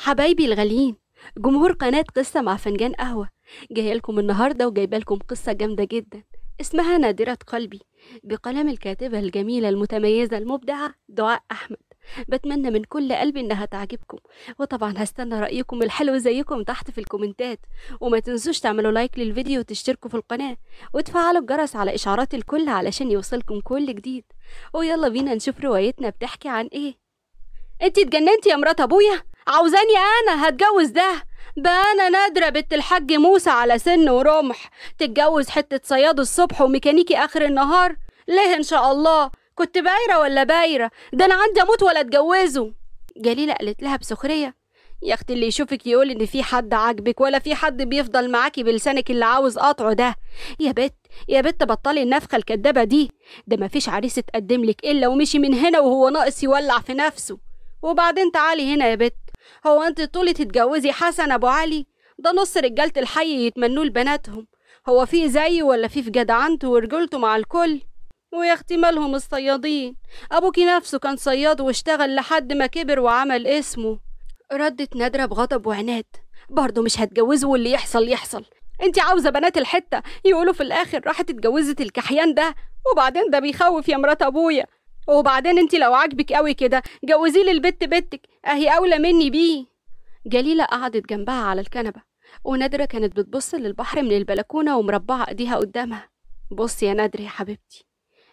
حبايبي الغاليين جمهور قناة قصة مع فنجان قهوة جايه لكم النهاردة وجايبه لكم قصة جامدة جدا اسمها نادرة قلبي بقلم الكاتبة الجميلة المتميزة المبدعة دعاء أحمد بتمنى من كل قلبي انها تعجبكم وطبعا هستنى رايكم الحلو زيكم تحت في الكومنتات وما تنسوش تعملوا لايك للفيديو وتشتركوا في القناه وتفعلوا الجرس على اشعارات الكل علشان يوصلكم كل جديد ويلا بينا نشوف روايتنا بتحكي عن ايه انتي اتجننتي يا مرات ابويا عاوزاني انا هتجوز ده ده انا نادرة بنت الحاج موسى على سن ورمح تتجوز حتة صياد الصبح وميكانيكي اخر النهار ليه ان شاء الله كنت بايرة ولا بايرة ده انا عندي اموت ولا اتجوزه جليلة قالت لها بسخرية يا اختي اللي يشوفك يقول ان في حد عاجبك ولا في حد بيفضل معاكي بلسانك اللي عاوز قطعه ده يا بت يا بت بطلي النفخه الكدابه دي ده مفيش عريس اتقدم لك الا ومشي من هنا وهو ناقص يولع في نفسه وبعدين تعالي هنا يا بت هو انت طولي تتجوزي حسن ابو علي ده نص رجاله الحي يتمنوه لبناتهم هو في زي ولا في في جدعنته ورجولته مع الكل ويا اختي مالهم الصيادين ابوكي نفسه كان صياد واشتغل لحد ما كبر وعمل اسمه ردت نادره بغضب وعناد برضه مش هتجوزه واللي يحصل يحصل انت عاوزه بنات الحته يقولوا في الاخر راحت اتجوزت الكحيان ده وبعدين ده بيخوف يا مرات ابويا وبعدين انت لو عاجبك قوي كده جوزيه للبت بنتك اهي اولى مني بيه جليله قعدت جنبها على الكنبه ونادره كانت بتبص للبحر من البلكونه ومربعه ايديها قدامها بصي يا نادره يا حبيبتي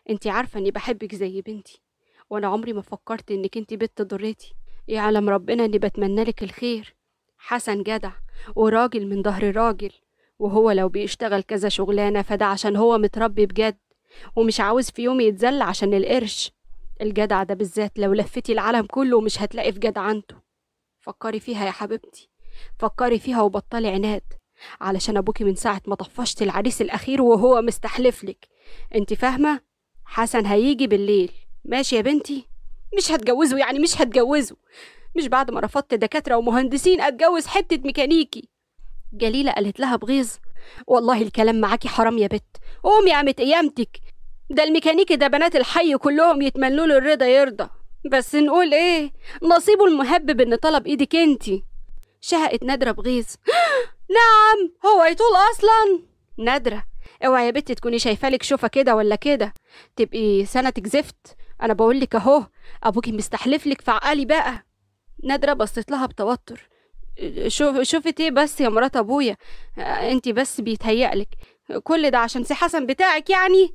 انت عارفه اني بحبك زي بنتي وانا عمري ما فكرت انك انت بت ضرتي يعلم ربنا اني بتمنى لك الخير حسن جدع وراجل من ظهر راجل وهو لو بيشتغل كذا شغلانه فده عشان هو متربي بجد ومش عاوز في يوم يتذل عشان القرش الجدع ده بالذات لو لفتي العالم كله مش هتلاقي في جدعنته فكري فيها يا حبيبتي فكري فيها وبطلي عناد علشان ابوكي من ساعة ما طفشت العريس الأخير وهو مستحلفلك انت فاهمة؟ حسن هيجي بالليل ماشي يا بنتي؟ مش هتجوزه يعني مش هتجوزه مش بعد ما رفضت دكاترة ومهندسين أتجوز حتة ميكانيكي جليلة قالت لها بغيظ والله الكلام معاكي حرام يا بت قومي قامت قيامتك ده الميكانيكي ده بنات الحي كلهم يتمنوا له الرضا يرضى بس نقول ايه نصيبه المهبب ان طلب ايدك انتي شهقت نادرة بغيظ نعم هو يطول اصلا نادرة اوعي يا بنتي تكوني شايفه لك شوفة كده ولا كده تبقي سنتك زفت انا بقول لك اهو ابوكي مستحلف في عقلي بقى نادرة بصت لها بتوتر شوف شوفت ايه بس يا مرات ابويا انتي بس بيتهيألك كل ده عشان سي حسن بتاعك يعني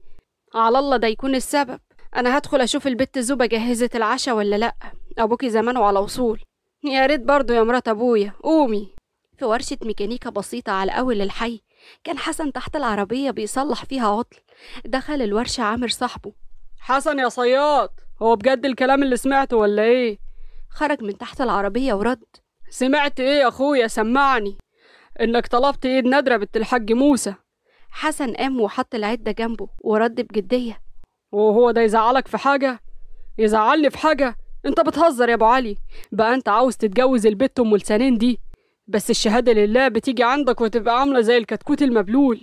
على الله ده يكون السبب انا هدخل اشوف البت زوبه جهزت العشاء ولا لا ابوكي زمانه على وصول يا ريت برضه يا مرات ابويا قومي في ورشه ميكانيكا بسيطه على اول الحي كان حسن تحت العربيه بيصلح فيها عطل دخل الورشه عامر صاحبه حسن يا صياد هو بجد الكلام اللي سمعته ولا ايه خرج من تحت العربيه ورد سمعت ايه يا اخويا سمعني انك طلبت ايد نادره بنت الحاج موسى حسن قام وحط العدة جنبه ورد بجدية وهو ده يزعلك في حاجة؟ يزعلني في حاجة؟ انت بتهزر يا ابو علي بقى انت عاوز تتجوز البت ام لسانين دي بس الشهادة لله بتيجي عندك وتبقى عاملة زي الكتكوت المبلول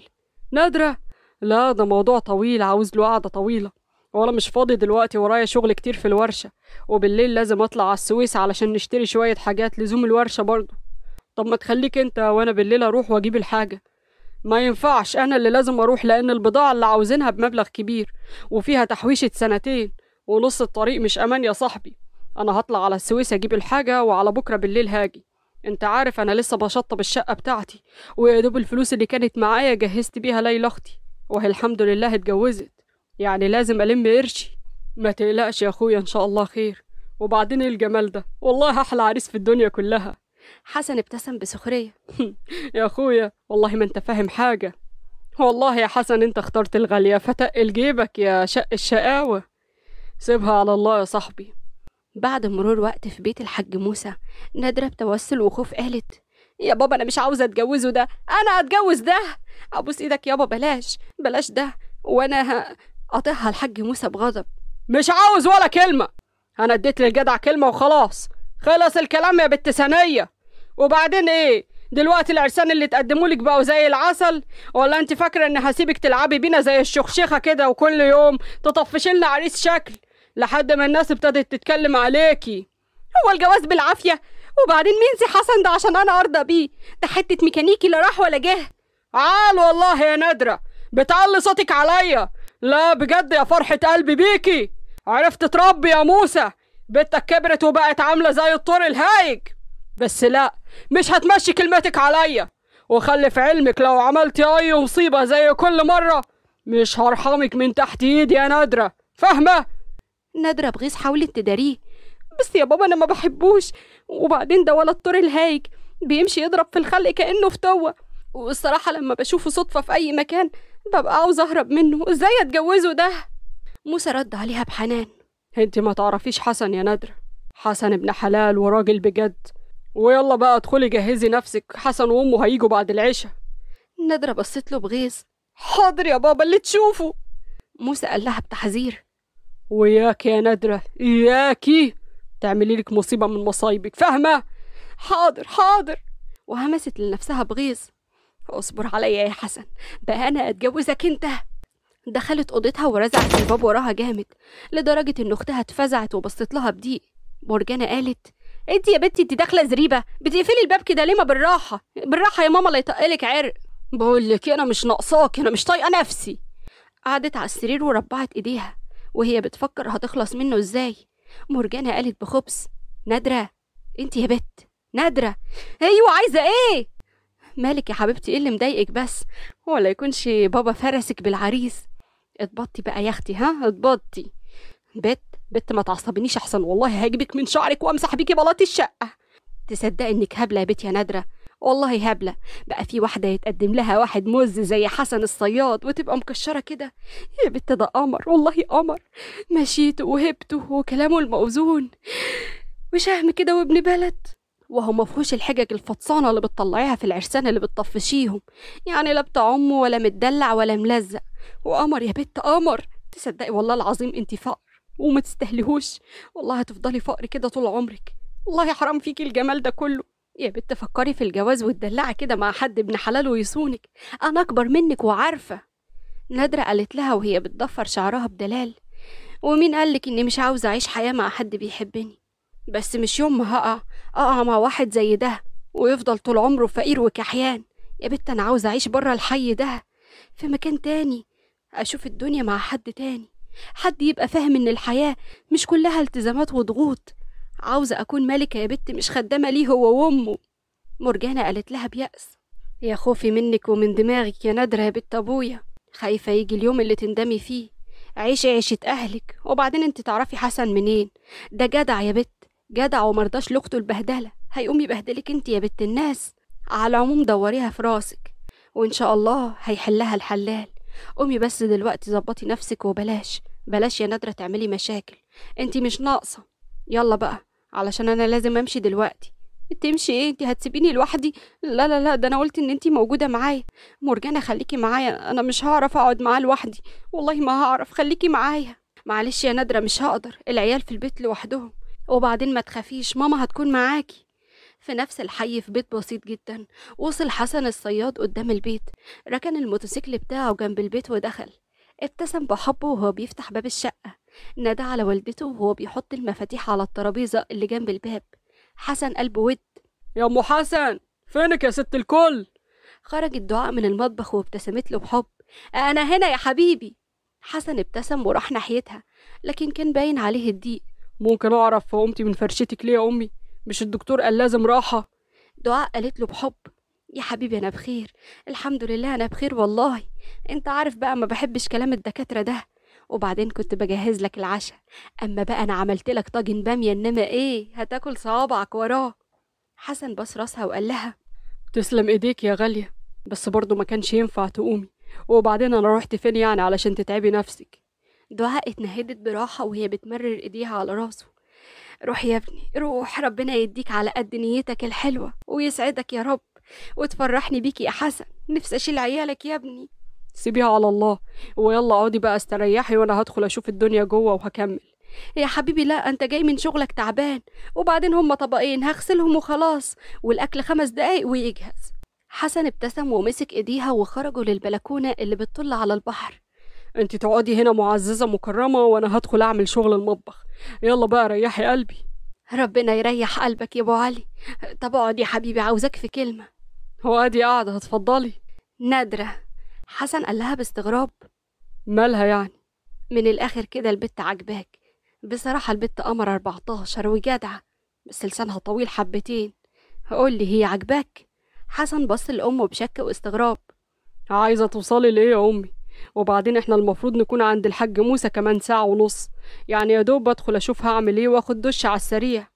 نادرة لا ده موضوع طويل عاوز له قعدة طويلة وانا مش فاضي دلوقتي ورايا شغل كتير في الورشة وبالليل لازم اطلع على السويس علشان نشتري شوية حاجات لزوم الورشة برضه طب ما تخليك انت وانا بالليل اروح واجيب الحاجة ما ينفعش انا اللي لازم اروح لان البضاعه اللي عاوزينها بمبلغ كبير وفيها تحويشه سنتين ونص الطريق مش امان يا صاحبي انا هطلع على السويس اجيب الحاجه وعلى بكره بالليل هاجي انت عارف انا لسه بشطب الشقه بتاعتي ويا دوب الفلوس اللي كانت معايا جهزت بيها ليلى اختي وهي الحمد لله اتجوزت يعني لازم الم قرشي ما تقلقش يا اخويا ان شاء الله خير وبعدين إيه الجمال ده والله احلى عريس في الدنيا كلها حسن ابتسم بسخرية يا أخويا والله ما أنت فاهم حاجة والله يا حسن أنت اخترت الغالية فتقل جيبك يا شق الشقاوة سيبها على الله يا صاحبي بعد مرور وقت في بيت الحاج موسى نادرة بتوسل وخوف قالت يا بابا أنا مش عاوزة أتجوزه ده أنا أتجوز ده أبوس إيدك يابا بلاش بلاش ده وأنا قاطعها الحاج موسى بغضب مش عاوز ولا كلمة أنا اديت للجدع كلمة وخلاص خلص الكلام يا بنت ثانية وبعدين ايه دلوقتي العرسان اللي تقدموا لك بقوا زي العسل ولا انت فاكره ان هسيبك تلعبي بينا زي الشخشخه كده وكل يوم تطفشي لنا عريس شكل لحد ما الناس ابتدت تتكلم عليكي هو الجواز بالعافيه وبعدين مين سي حسن ده عشان انا ارضى بيه ده حته ميكانيكي لا راح ولا جه عال والله يا نادره بتعلي صوتك عليا لا بجد يا فرحه قلبي بيكي عرفت تربي يا موسى بنتك كبرت وبقت عامله زي الطور الهايج بس لا مش هتمشي كلمتك عليا وخلي في علمك لو عملتي اي مصيبة زي كل مرة مش هرحمك من تحت ايدي يا نادرة فاهمة؟ نادرة بغيظ حاولت تداريه بس يا بابا انا ما بحبوش وبعدين ده ولد طري الهايج بيمشي يضرب في الخلق كأنه فتوة والصراحة لما بشوفه صدفة في أي مكان ببقى عاوز أهرب منه إزاي أتجوزه ده؟ موسى رد عليها بحنان انت ما تعرفيش حسن يا نادرة حسن ابن حلال وراجل بجد ويلا بقى ادخلي جهزي نفسك حسن وامه هيجوا بعد العشاء نادرة بصت له بغيظ حاضر يا بابا اللي تشوفه موسى قال لها بتحذير وياك يا نادرة إياكي تعملي لك مصيبة من مصايبك فاهمة حاضر حاضر وهمست لنفسها بغيظ اصبر عليا يا حسن بقى أنا أتجوزك أنت دخلت أوضتها ورزعت الباب وراها جامد لدرجة إن أختها اتفزعت وبصت لها بضيق مرجانة قالت انت يا بنتي انت داخله زريبه بتقفلي الباب كده ليه ما بالراحه بالراحه يا ماما لا يطقلك عرق بقول لك انا مش ناقصاك انا مش طايقه نفسي قعدت على السرير وربعت ايديها وهي بتفكر هتخلص منه ازاي مرجانة قالت بخبث نادرة انت يا بت نادرة ايوه عايزة ايه مالك يا حبيبتي ايه اللي مضايقك بس ولا يكونش بابا فرسك بالعريس اتبطي بقى يا اختي ها اتبطي بت بت ما تعصبنيش احسن والله هجيبك من شعرك وامسح بيكي بلاط الشقه تصدق انك هبله يا بت يا نادره والله هبله بقى في واحده يتقدم لها واحد مز زي حسن الصياد وتبقى مكشره كده يا بت ده قمر والله قمر مشيته وهبته وكلامه الموزون وشهم كده وابن بلد وهو مفهوش الحجج الفطسانة اللي بتطلعيها في العرسان اللي بتطفشيهم يعني لا بتاع أمه ولا متدلع ولا ملزق وقمر يا بت قمر تصدقي والله العظيم انت فقر وما تستهلهوش والله هتفضلي فقر كده طول عمرك والله حرام فيكي الجمال ده كله يا بت فكري في الجواز وتدلعي كده مع حد ابن حلال ويصونك انا اكبر منك وعارفه نادره قالت لها وهي بتضفر شعرها بدلال ومين قالك اني مش عاوزه اعيش حياه مع حد بيحبني بس مش يوم ما هقع اقع مع واحد زي ده ويفضل طول عمره فقير وكحيان يا بت انا عاوزه اعيش بره الحي ده في مكان تاني اشوف الدنيا مع حد تاني حد يبقى فاهم إن الحياة مش كلها التزامات وضغوط عاوزة أكون ملكة يا بت مش خدامة ليه هو وأمه مرجانة قالت لها بيأس يا خوفي منك ومن دماغك يا نادرة يا بت أبويا خايفة يجي اليوم اللي تندمي فيه عيشي عيشة أهلك وبعدين أنت تعرفي حسن منين ده جدع يا بت جدع ومرضاش لأخته البهدلة هيقوم يبهدلك أنت يا بت الناس على العموم دوريها في راسك وإن شاء الله هيحلها الحلال قومي بس دلوقتي ظبطي نفسك وبلاش بلاش يا نادرة تعملي مشاكل انتي مش ناقصة يلا بقى علشان انا لازم امشي دلوقتي تمشي ايه انت هتسيبيني لوحدي لا لا لا ده انا قلت ان انت موجوده معايا مرجانه خليكي معايا انا مش هعرف اقعد معاه لوحدي والله ما هعرف خليكي معايا معلش يا نادره مش هقدر العيال في البيت لوحدهم وبعدين ما تخافيش ماما هتكون معاكي في نفس الحي في بيت بسيط جدا وصل حسن الصياد قدام البيت ركن الموتوسيكل بتاعه جنب البيت ودخل ابتسم بحب وهو بيفتح باب الشقة نادى على والدته وهو بيحط المفاتيح على الترابيزة اللي جنب الباب حسن قلبه ود يا أم حسن فينك يا ست الكل خرج الدعاء من المطبخ وابتسمت له بحب أنا هنا يا حبيبي حسن ابتسم وراح ناحيتها لكن كان باين عليه الضيق ممكن أعرف قمتي من فرشتك ليه يا أمي مش الدكتور قال لازم راحة دعاء قالت له بحب يا حبيبي أنا بخير الحمد لله أنا بخير والله أنت عارف بقى ما بحبش كلام الدكاترة ده وبعدين كنت بجهز لك العشاء أما بقى أنا عملت لك طاجن بامية إنما إيه هتاكل صوابعك وراه حسن بص راسها وقال لها تسلم إيديك يا غالية بس برضه ما كانش ينفع تقومي وبعدين أنا روحت فين يعني علشان تتعبي نفسك دعاء اتنهدت براحة وهي بتمرر إيديها على راسه روح يا ابني روح ربنا يديك على قد نيتك الحلوة ويسعدك يا رب وتفرحني بيك يا حسن نفسي اشيل عيالك يا ابني سيبيها على الله ويلا اقعدي بقى استريحي وانا هدخل اشوف الدنيا جوه وهكمل يا حبيبي لا انت جاي من شغلك تعبان وبعدين هما طبقين هغسلهم وخلاص والاكل خمس دقايق ويجهز حسن ابتسم ومسك ايديها وخرجوا للبلكونه اللي بتطل على البحر انت تقعدي هنا معززة مكرمة وانا هدخل اعمل شغل المطبخ يلا بقى ريحي قلبي ربنا يريح قلبك يا ابو علي طب اقعد يا حبيبي عاوزاك في كلمة هو ادي قاعدة هتفضلي نادرة حسن قال لها باستغراب مالها يعني من الاخر كده البت عجباك بصراحة البت قمر 14 وجدعة بس لسانها طويل حبتين قول لي هي عجباك حسن بص لأمه بشك واستغراب عايزة توصلي لإيه يا أمي؟ وبعدين احنا المفروض نكون عند الحاج موسى كمان ساعة ونص يعني يا دوب بدخل اشوف هعمل ايه واخد دش على السريع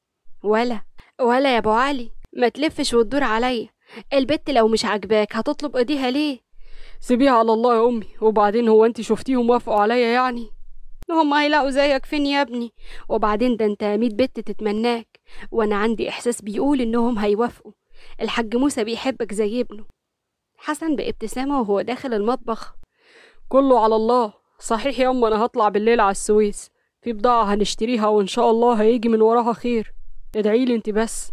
ولا ولا يا ابو علي ما تلفش وتدور عليا البت لو مش عاجباك هتطلب ايديها ليه سيبيها على الله يا امي وبعدين هو انت شفتيهم وافقوا عليا يعني هم هيلاقوا زيك فين يا ابني وبعدين ده انت ميت بت تتمناك وانا عندي احساس بيقول انهم هيوافقوا الحاج موسى بيحبك زي ابنه حسن بابتسامه وهو داخل المطبخ كله على الله صحيح يا أم أنا هطلع بالليل على السويس في بضاعة هنشتريها وإن شاء الله هيجي من وراها خير ادعيلي انت بس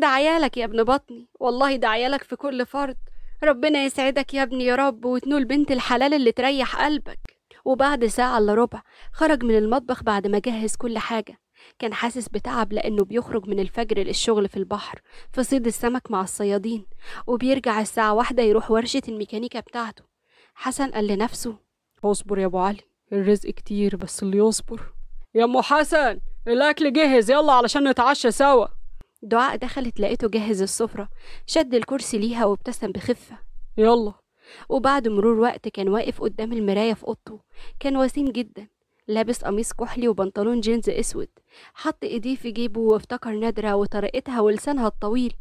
دعيالك يا ابن بطني والله دعيالك في كل فرد ربنا يسعدك يا ابني يا رب وتنول بنت الحلال اللي تريح قلبك وبعد ساعة إلا ربع خرج من المطبخ بعد ما جهز كل حاجة كان حاسس بتعب لأنه بيخرج من الفجر للشغل في البحر في صيد السمك مع الصيادين وبيرجع الساعة واحدة يروح ورشة الميكانيكا بتاعته حسن قال لنفسه اصبر يا ابو علي الرزق كتير بس اللي يصبر يا ام حسن الاكل جهز يلا علشان نتعشى سوا دعاء دخلت لقيته جهز السفرة شد الكرسي ليها وابتسم بخفة يلا وبعد مرور وقت كان واقف قدام المراية في أوضته كان وسيم جدا لابس قميص كحلي وبنطلون جينز أسود حط إيديه في جيبه وافتكر نادرة وطريقتها ولسانها الطويل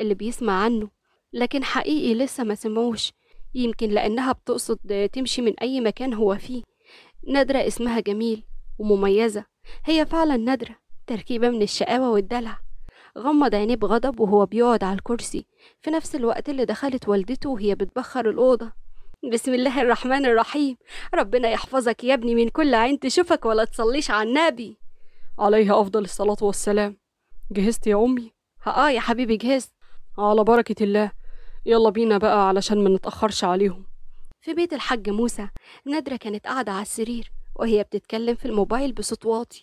اللي بيسمع عنه لكن حقيقي لسه ما سمعوش يمكن لأنها بتقصد تمشي من أي مكان هو فيه نادرة اسمها جميل ومميزة هي فعلا نادرة تركيبة من الشقاوة والدلع غمض عينيه بغضب وهو بيقعد على الكرسي في نفس الوقت اللي دخلت والدته وهي بتبخر الأوضة بسم الله الرحمن الرحيم ربنا يحفظك يا ابني من كل عين تشوفك ولا تصليش على النبي عليها أفضل الصلاة والسلام جهزت يا أمي آه يا حبيبي جهزت على بركة الله يلا بينا بقى علشان ما نتأخرش عليهم في بيت الحاج موسى نادرة كانت قاعدة على السرير وهي بتتكلم في الموبايل بصوت واطي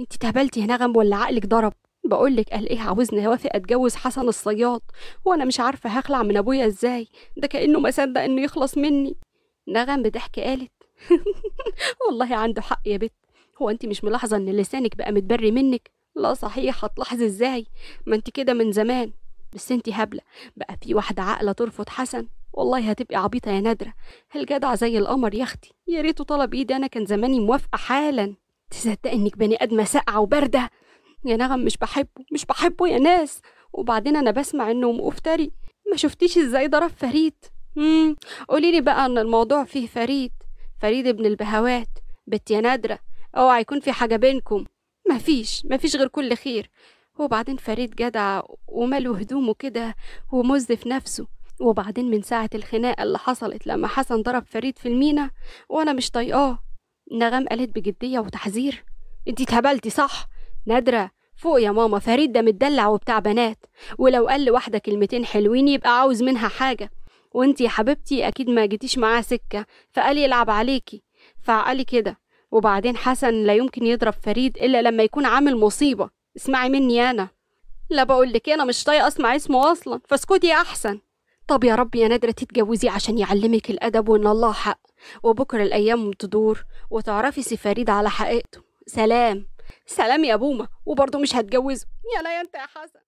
انت تهبلتي يا نغم ولا عقلك ضرب بقول لك قال ايه عاوزني اوافق اتجوز حسن الصياد وانا مش عارفه هخلع من ابويا ازاي ده كانه ما صدق انه يخلص مني نغم بضحك قالت والله عنده حق يا بت هو انت مش ملاحظه ان لسانك بقى متبري منك لا صحيح هتلاحظي ازاي ما انت كده من زمان بس انتي هبلة بقى في واحدة عاقلة ترفض حسن والله هتبقي عبيطة يا نادرة هل جدع زي القمر يا اختي يا ريته طلب ايدي انا كان زماني موافقة حالا تصدق انك بني ادمة ساقعة وباردة يا نغم مش بحبه مش بحبه يا ناس وبعدين انا بسمع انه مفتري ما شفتيش ازاي ضرب فريد امم قوليلي بقى ان الموضوع فيه فريد فريد ابن البهوات بت يا نادرة اوعى يكون في حاجة بينكم مفيش مفيش غير كل خير وبعدين فريد جدع وماله هدومه كده ومز في نفسه وبعدين من ساعة الخناقة اللي حصلت لما حسن ضرب فريد في المينا وأنا مش طايقاه نغم قالت بجدية وتحذير انتي اتهبلتي صح نادرة فوق يا ماما فريد ده متدلع وبتاع بنات ولو قال لواحدة كلمتين حلوين يبقى عاوز منها حاجة وانتي يا حبيبتي أكيد ما جيتيش معاه سكة فقال يلعب عليكي فعقلي كده وبعدين حسن لا يمكن يضرب فريد إلا لما يكون عامل مصيبة اسمعي مني انا لا بقول لك انا مش طايقه اسمع اسمه اصلا فاسكتي احسن طب يا رب يا نادرة تتجوزي عشان يعلمك الأدب وإن الله حق وبكرة الأيام تدور وتعرفي سي فريد على حقيقته سلام سلام يا بومة وبرضه مش هتجوزه يا لا انت يا حسن